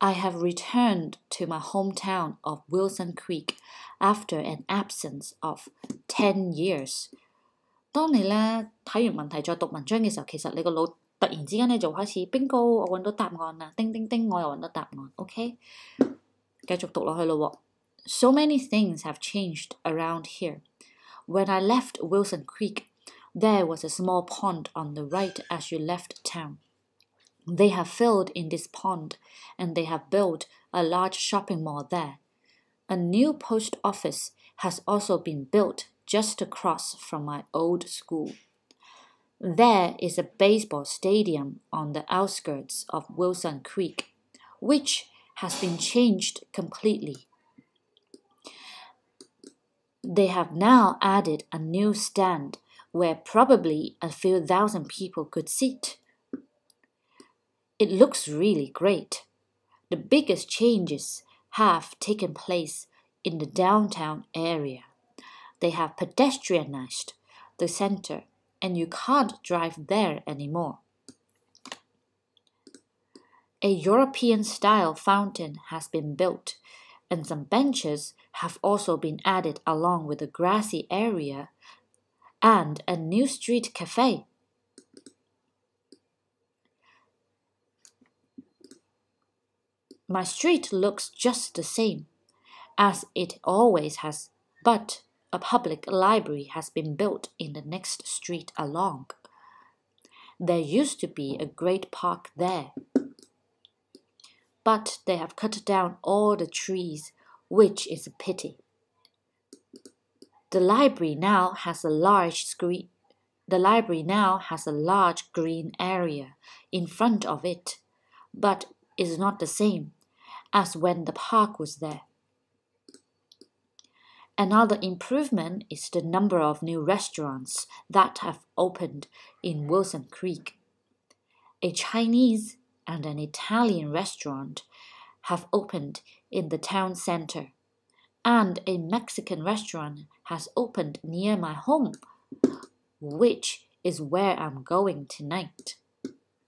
I have returned to my hometown of Wilson Creek after an absence of ten years。當你咧睇完問題再讀文章嘅時候，其實你個腦突然之間咧就開始 bingo，我揾到答案啦！叮叮叮，我又揾到答案。OK，繼續讀落去咯喎。So many things have changed around here. When I left Wilson Creek, there was a small pond on the right as you left town. They have filled in this pond and they have built a large shopping mall there. A new post office has also been built just across from my old school. There is a baseball stadium on the outskirts of Wilson Creek, which has been changed completely. They have now added a new stand where probably a few thousand people could sit. It looks really great. The biggest changes have taken place in the downtown area. They have pedestrianized the center and you can't drive there anymore. A European style fountain has been built, and some benches have also been added along with a grassy area and a new street cafe My street looks just the same as it always has, but a public library has been built in the next street along. There used to be a great park there, but they have cut down all the trees, which is a pity. The library now has a large screen. The library now has a large green area in front of it, but is not the same as when the park was there. Another improvement is the number of new restaurants that have opened in Wilson Creek. A Chinese and an Italian restaurant have opened in the town center, and a Mexican restaurant has opened near my home, which is where I'm going tonight.